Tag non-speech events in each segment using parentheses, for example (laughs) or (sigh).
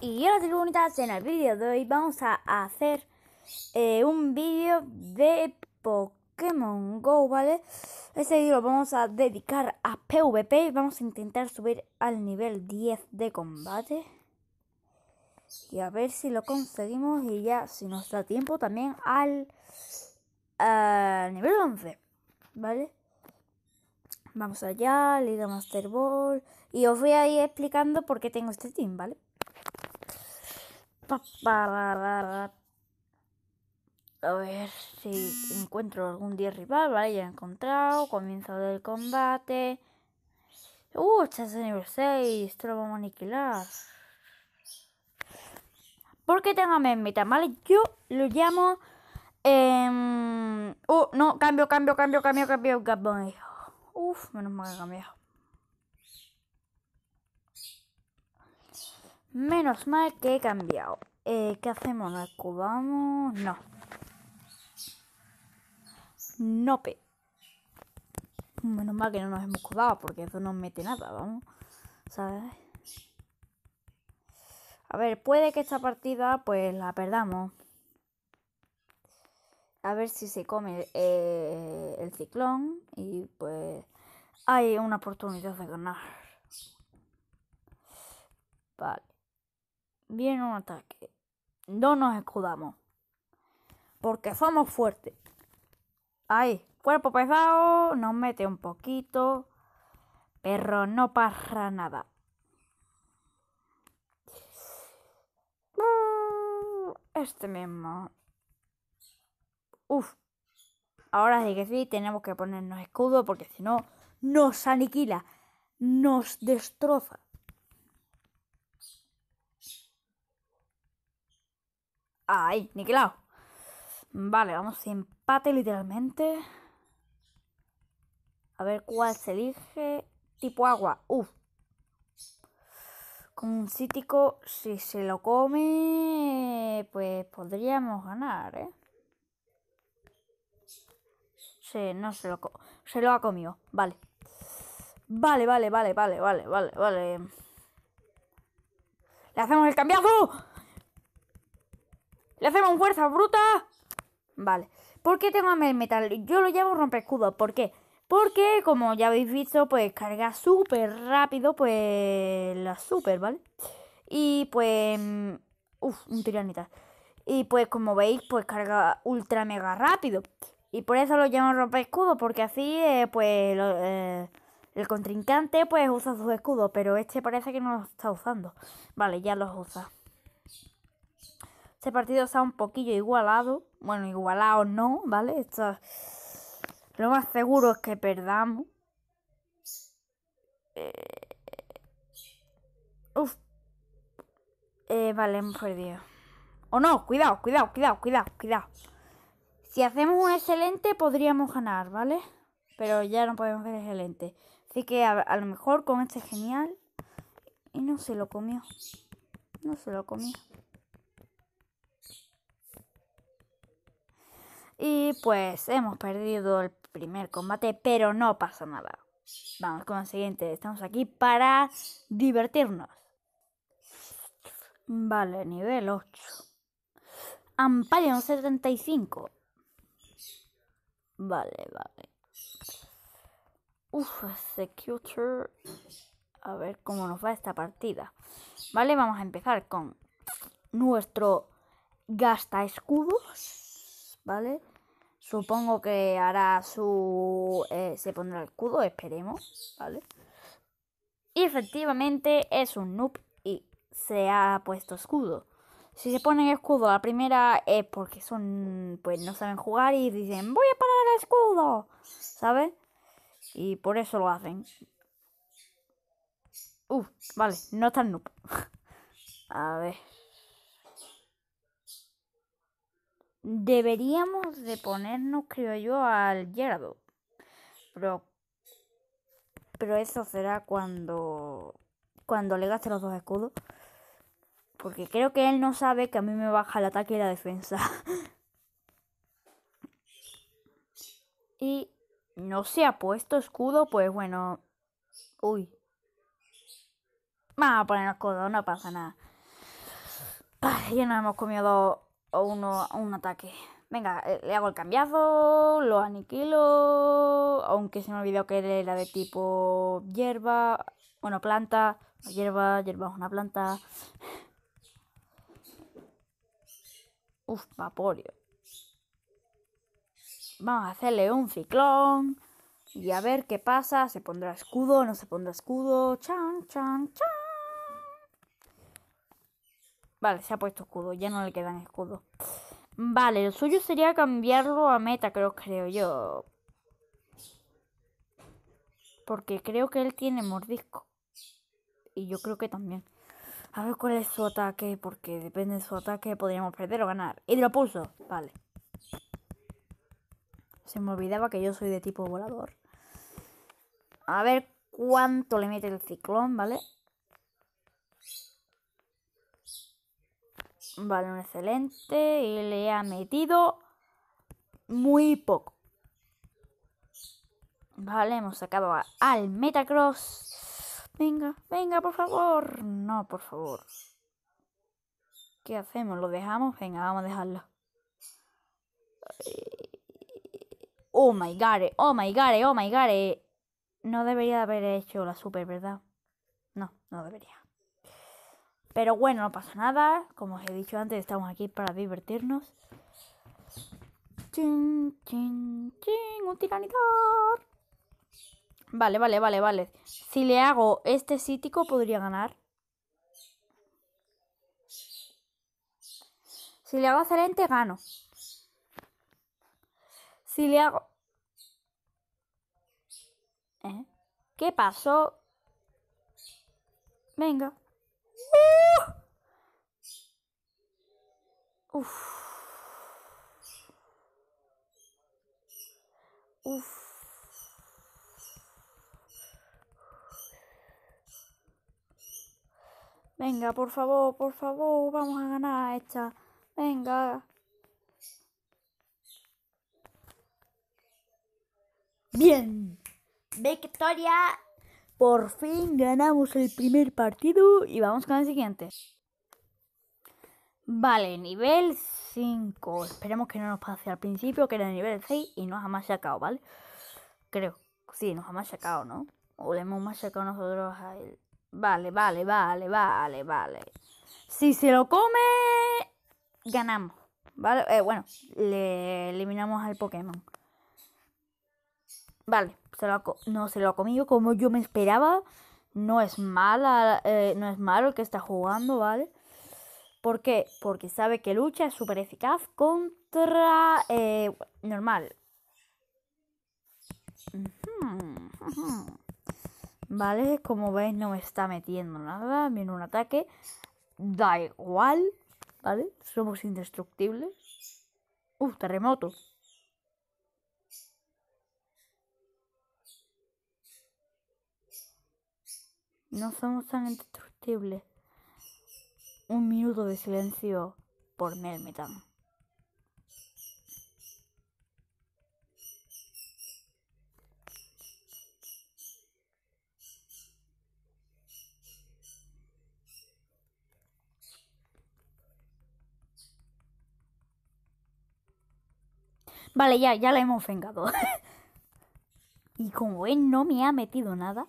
Y hola bonitas, en el vídeo de hoy vamos a hacer eh, un vídeo de Pokémon GO, ¿vale? Este vídeo lo vamos a dedicar a PvP, vamos a intentar subir al nivel 10 de combate. Y a ver si lo conseguimos y ya, si nos da tiempo, también al, eh, nivel 11, ¿vale? Vamos allá, Liga Master Ball. Y os voy a ir explicando por qué tengo este team, ¿vale? A ver si encuentro algún día rival. Vale, ya he encontrado. Comienzo del combate. Uh, este es el nivel 6. Esto lo vamos a aniquilar. Porque tengo mitad, ¿vale? Yo lo llamo. Eh... Uh, no, cambio, cambio, cambio, cambio, cambio, cambio. Uf, menos mal que he cambiado. Menos mal que he cambiado. Eh, ¿Qué hacemos? ¿Nos cubamos? No. Nope. Menos mal que no nos hemos cubado porque eso no mete nada, vamos. ¿Sabes? A ver, puede que esta partida pues la perdamos. A ver si se come eh, el ciclón y pues hay una oportunidad de ganar. Vale viene un ataque. No nos escudamos. Porque somos fuertes. Ahí, cuerpo pesado, nos mete un poquito. Pero no pasa nada. Mm, este mismo. Uf. Ahora sí que sí, tenemos que ponernos escudo porque si no, nos aniquila. Nos destroza. Ahí, niquelado. Vale, vamos empate literalmente. A ver cuál se elige. Tipo agua. Uf. Con un cítico, si se lo come, pues podríamos ganar, ¿eh? Sí, no se lo se lo ha comido. Vale. Vale, vale, vale, vale, vale, vale, vale. ¡Le hacemos el cambiazo! ¡Le hacemos fuerza bruta! Vale. ¿Por qué tengo a metal? Yo lo llamo rompe escudo. ¿Por qué? Porque, como ya habéis visto, pues carga súper rápido, pues la super, ¿vale? Y pues... Uf, un tiranita Y pues como veis, pues carga ultra mega rápido. Y por eso lo llamo rompe escudo, porque así, eh, pues, eh, el contrincante, pues, usa sus escudos, pero este parece que no los está usando. Vale, ya los usa. Este partido está un poquillo igualado. Bueno, igualado no, ¿vale? Esto, lo más seguro es que perdamos. Eh, eh, vale, hemos perdido. O oh, no, cuidado, cuidado, cuidado, cuidado, cuidado. Si hacemos un excelente podríamos ganar, ¿vale? Pero ya no podemos ser excelente. Así que a lo mejor con este genial. Y no se lo comió. No se lo comió. Y pues hemos perdido el primer combate, pero no pasa nada. Vamos con el siguiente. Estamos aquí para divertirnos. Vale, nivel 8. Ampalion 75. Vale, vale. Uf, Executor. A ver cómo nos va esta partida. Vale, vamos a empezar con nuestro gasta escudos. ¿vale? Supongo que hará su... Eh, se pondrá el escudo, esperemos, ¿vale? Y efectivamente es un noob y se ha puesto escudo. Si se ponen escudo, la primera es porque son... pues no saben jugar y dicen, voy a parar el escudo, ¿sabes? Y por eso lo hacen. Uf, vale, no tan noob. (laughs) a ver. Deberíamos de ponernos, creo yo, al Gerardo. Pero, pero eso será cuando, cuando le gaste los dos escudos. Porque creo que él no sabe que a mí me baja el ataque y la defensa. (laughs) y no se ha puesto escudo, pues bueno. Uy. Vamos a poner escudo, no pasa nada. ya nos hemos comido dos o un ataque. Venga, eh, le hago el cambiazo, lo aniquilo, aunque se me olvidó que era de tipo hierba, bueno, planta, hierba, hierba es una planta. Uf, vaporio. Vamos a hacerle un ciclón y a ver qué pasa, se pondrá escudo, no se pondrá escudo, chan, chan, chan. Vale, se ha puesto escudo, ya no le quedan escudos. Vale, lo suyo sería cambiarlo a meta, creo, creo yo. Porque creo que él tiene mordisco. Y yo creo que también. A ver cuál es su ataque, porque depende de su ataque podríamos perder o ganar. Hidropulso, vale. Se me olvidaba que yo soy de tipo volador. A ver cuánto le mete el ciclón, ¿vale? un excelente y le ha metido muy poco. Vale, hemos sacado al Metacross. Venga, venga, por favor. No, por favor. ¿Qué hacemos? ¿Lo dejamos? Venga, vamos a dejarlo. Oh my god, oh my god, oh my god. No debería haber hecho la super, ¿verdad? No, no debería. Pero bueno, no pasa nada. Como os he dicho antes, estamos aquí para divertirnos. Chin, ching ching un tiranidor. Vale, vale, vale, vale. Si le hago este cítico, podría ganar. Si le hago excelente, gano. Si le hago... ¿eh? ¿Qué pasó? Venga. Uf. Venga, por favor, por favor, vamos a ganar esta. Venga. Bien. Victoria por fin ganamos el primer partido y vamos con el siguiente. Vale, nivel 5. Esperemos que no nos pase al principio, que era el nivel 6 y nos ha machacado, ¿vale? Creo. Sí, nos ha machacado, ¿no? O le hemos machacado nosotros a él. Vale, vale, vale, vale, vale. Si se lo come, ganamos. ¿Vale? Eh, bueno, le eliminamos al Pokémon. Vale no se lo ha comido como yo me esperaba. No es mala, eh, no es malo el que está jugando, ¿vale? ¿Por qué? Porque sabe que lucha es súper eficaz contra eh, normal. Vale, como veis no me está metiendo nada, viene un ataque, da igual, ¿vale? Somos indestructibles. Uf, terremoto. No somos tan indestructibles. Un minuto de silencio por Melmetan. Vale, ya, ya la hemos vengado. (laughs) y como él no me ha metido nada,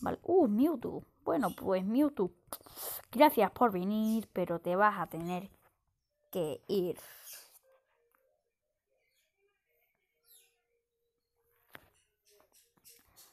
Vale. Uh, Mewtwo. Bueno, pues Mewtwo. Gracias por venir, pero te vas a tener que ir.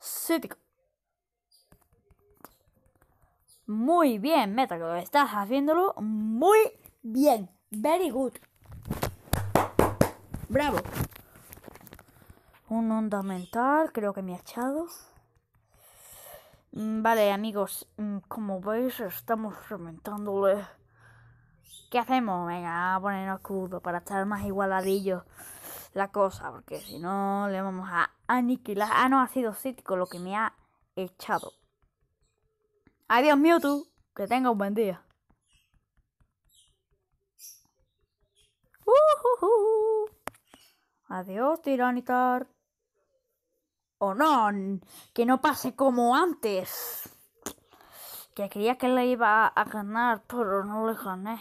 Cítico. Muy bien, Metaclo. Estás haciéndolo muy bien. Very good. Bravo. Un onda mental, creo que me ha echado. Mm, vale, amigos, mm, como veis, estamos reventándole. ¿Qué hacemos? Venga, a un escudo para estar más igualadillo la cosa, porque si no le vamos a aniquilar. Ah, no, ha sido cítico lo que me ha echado. Adiós, Mewtwo. Que tenga un buen día. Adiós, Tiranitar o no, que no pase como antes. Que creía que le iba a ganar, pero no le gané.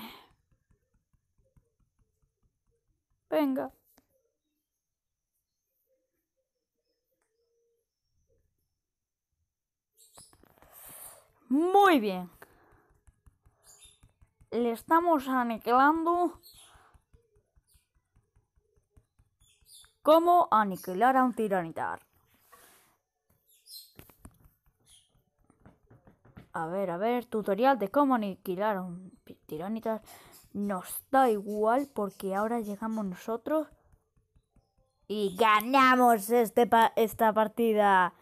Venga. Muy bien. Le estamos aniquilando. ¿Cómo aniquilar a un tiranitar? A ver, a ver, tutorial de cómo aniquilar a un tiranitas. Nos da igual porque ahora llegamos nosotros y ganamos este esta partida.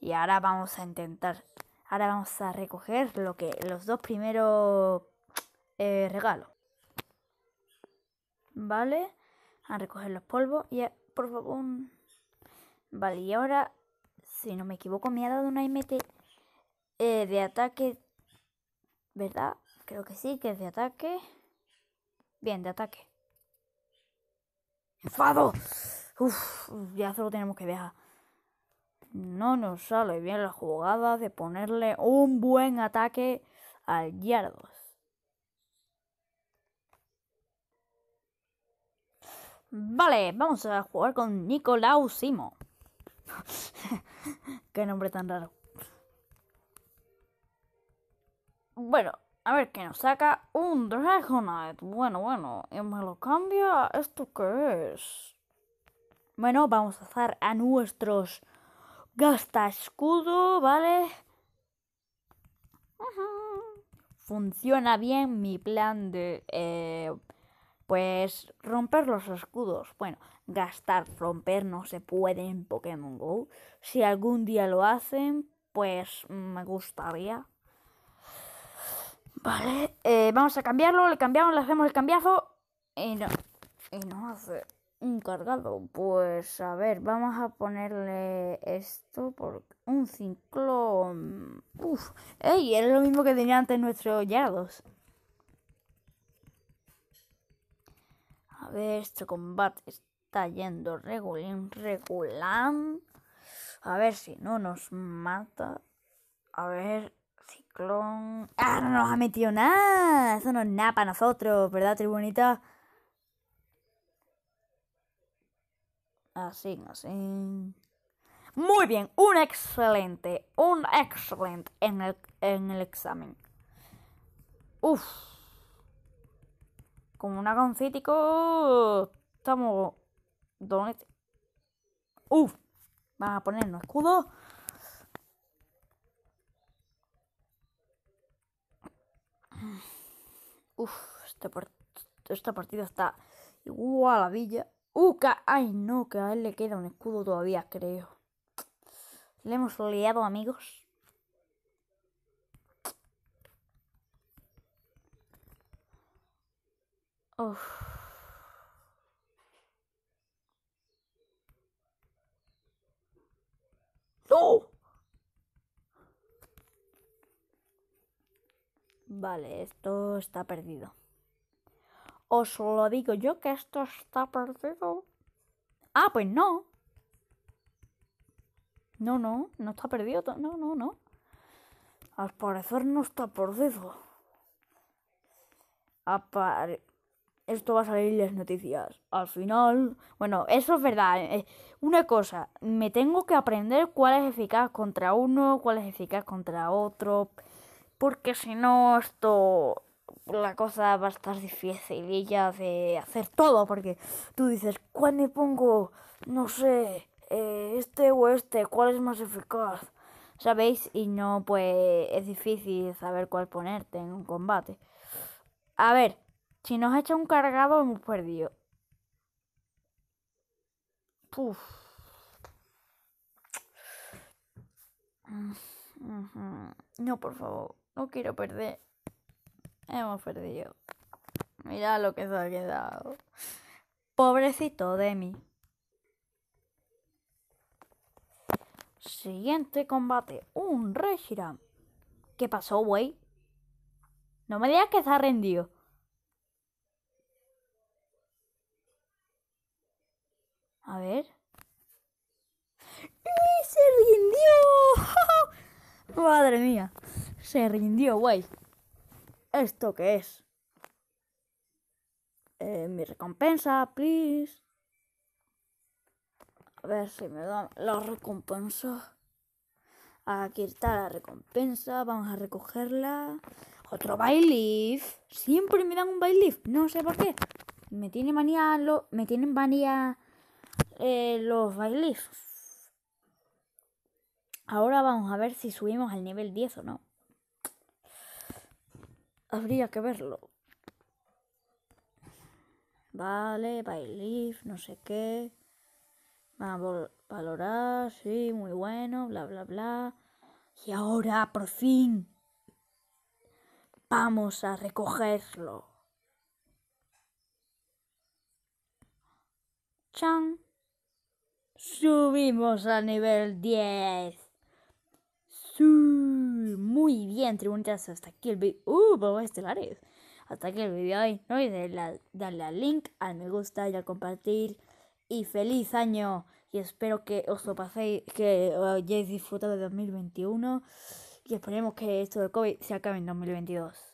Y ahora vamos a intentar, ahora vamos a recoger lo que los dos primeros eh, regalos. Vale, a recoger los polvos y por favor, vale, y ahora si no me equivoco me ha dado una MT eh, de ataque, ¿verdad? Creo que sí, que es de ataque. Bien, de ataque. ¡Enfado! Uf, ya solo tenemos que dejar. No nos sale bien la jugada de ponerle un buen ataque al Yardos. Vale, vamos a jugar con Nicolau Simo. (laughs) Qué nombre tan raro. Bueno, a ver, que nos saca un Dragonite. Bueno, bueno, y me lo cambia. ¿Esto qué es? Bueno, vamos a hacer a nuestros gasta escudo, ¿vale? Funciona bien mi plan de... Eh, pues romper los escudos. Bueno, gastar, romper no se puede en Pokémon Go. Si algún día lo hacen, pues me gustaría. Vale, eh, vamos a cambiarlo, le cambiamos, le hacemos el cambiazo y no, nos hace un cargado. Pues a ver, vamos a ponerle esto por un ciclón. Uf, ey, es lo mismo que tenía antes nuestro Yardos. A ver, este combate está yendo regulín, regulán. A ver si no nos mata. A ver, ¡Ah! No nos ha metido nada. Eso no es nada para nosotros, ¿verdad, tribunita? Así, así. Muy bien, un excelente, un excelente en el, en el examen. Uf. Como un agoncítico Estamos. Uf. Vamos a ponernos escudo. Uf, este esta, partida está igual a la villa. ¡Uh! ¡Ay, no! Que a él le queda un escudo todavía, creo. Le hemos liado, amigos. Uf. Vale, esto está perdido. Os lo digo yo que esto está perdido. Ah, pues no. No, no, no está perdido. No, no, no. Al parecer no está perdido. esto va a salir en las noticias. Al final, bueno, eso es verdad. Eh, una cosa, me tengo que aprender cuál es eficaz contra uno, cuál es eficaz contra otro porque si no esto la cosa va a estar difícil y ya de hacer todo porque tú dices ¿cuándo pongo? no sé eh, este o este cuál es más eficaz sabéis y no pues es difícil saber cuál ponerte en un combate a ver si nos ha echa un cargado hemos perdido Puf. Mm, no por favor no quiero perder. Hemos perdido. Mira lo que se ha quedado. Pobrecito Demi. Siguiente combate. Un Regiram. ¿Qué pasó, güey? No me digas que se ha rendido. A ver. se rindió! (laughs) ¡Madre mía! Se rindió, güey. ¿Esto qué es? Eh, mi recompensa, please. A ver si me dan la recompensa. Aquí está la recompensa. Vamos a recogerla. Otro bailiff. Siempre me dan un bailiff. No sé por qué. Me tiene manía lo, me tienen manía eh, los bailiffs. Ahora vamos a ver si subimos al nivel 10 o no. Habría que verlo. Vale, bailif, no sé qué. Vamos a valorar, sí, muy bueno, bla, bla, bla. Y ahora, por fin, vamos a recogerlo. ¡Chang! Subimos a nivel 10. Su muy bien, tribunitas. Uh, hasta aquí el video. ¡Uh, estelares! Hasta aquí el video hoy. No y darle al link, al me gusta y al compartir. Y feliz año. Y espero que os lo paséis, que hayáis disfrutado de 2021. Y esperemos que esto del COVID se acabe en 2022.